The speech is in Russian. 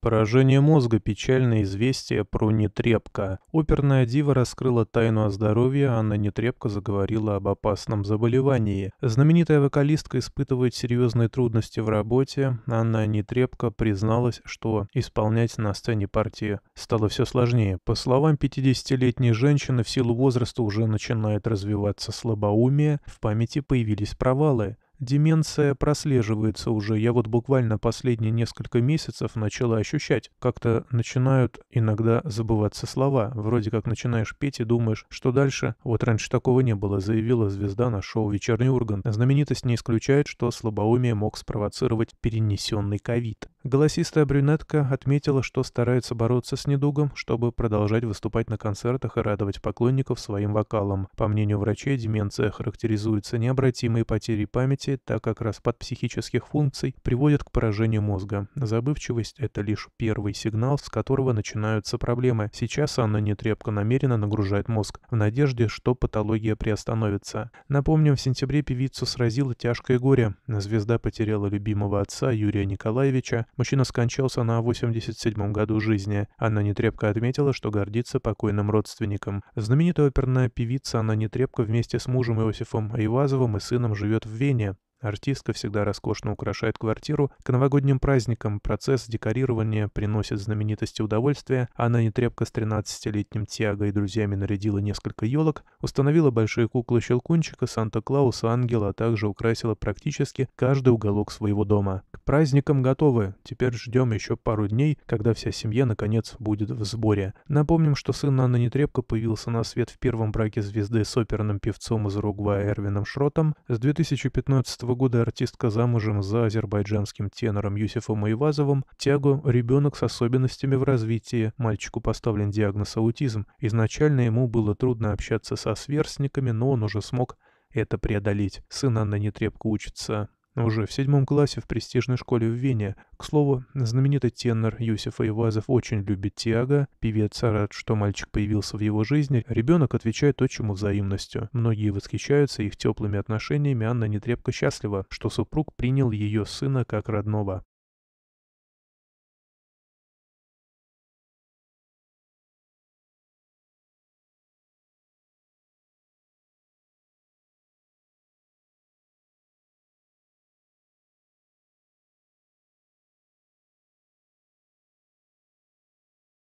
Поражение мозга – печальное известие про Нетребко. Оперная дива раскрыла тайну о здоровье, Анна Нетребко заговорила об опасном заболевании. Знаменитая вокалистка испытывает серьезные трудности в работе. Анна Нетребко призналась, что исполнять на сцене партии стало все сложнее. По словам 50-летней женщины, в силу возраста уже начинает развиваться слабоумие, в памяти появились провалы. Деменция прослеживается уже. Я вот буквально последние несколько месяцев начала ощущать. Как-то начинают иногда забываться слова. Вроде как начинаешь петь и думаешь, что дальше? Вот раньше такого не было, заявила звезда на шоу «Вечерний Ургант». Знаменитость не исключает, что слабоумие мог спровоцировать перенесенный ковид. Голосистая брюнетка отметила, что старается бороться с недугом, чтобы продолжать выступать на концертах и радовать поклонников своим вокалом. По мнению врачей, деменция характеризуется необратимой потерей памяти, так как распад психических функций приводит к поражению мозга. Забывчивость – это лишь первый сигнал, с которого начинаются проблемы. Сейчас она нетрепко намерена нагружает мозг, в надежде, что патология приостановится. Напомним, в сентябре певицу сразило тяжкое горе. Звезда потеряла любимого отца Юрия Николаевича, Мужчина скончался на 87-м году жизни. Анна Нетребко отметила, что гордится покойным родственником. Знаменитая оперная певица Анна Нетребко вместе с мужем Иосифом Айвазовым и сыном живет в Вене. Артистка всегда роскошно украшает квартиру. К новогодним праздникам процесс декорирования приносит знаменитости удовольствие. Она Нетребко с 13-летним Тиаго и друзьями нарядила несколько елок, установила большие куклы Щелкунчика, Санта-Клауса, Ангела, а также украсила практически каждый уголок своего дома праздникам готовы. Теперь ждем еще пару дней, когда вся семья наконец будет в сборе. Напомним, что сын Анны Нетребко появился на свет в первом браке звезды с оперным певцом из Уругвая Эрвином Шротом. С 2015 года артистка замужем за азербайджанским тенором Юсифом Айвазовым. Тягу – ребенок с особенностями в развитии. Мальчику поставлен диагноз аутизм. Изначально ему было трудно общаться со сверстниками, но он уже смог это преодолеть. Сын Анны Нетребко учится а уже в седьмом классе в престижной школе в Вене. К слову, знаменитый тенор Юсиф Айвазов очень любит Тиаго. Певец рад, что мальчик появился в его жизни. Ребенок отвечает отчиму взаимностью. Многие восхищаются их теплыми отношениями. Анна нетрепко счастлива, что супруг принял ее сына как родного.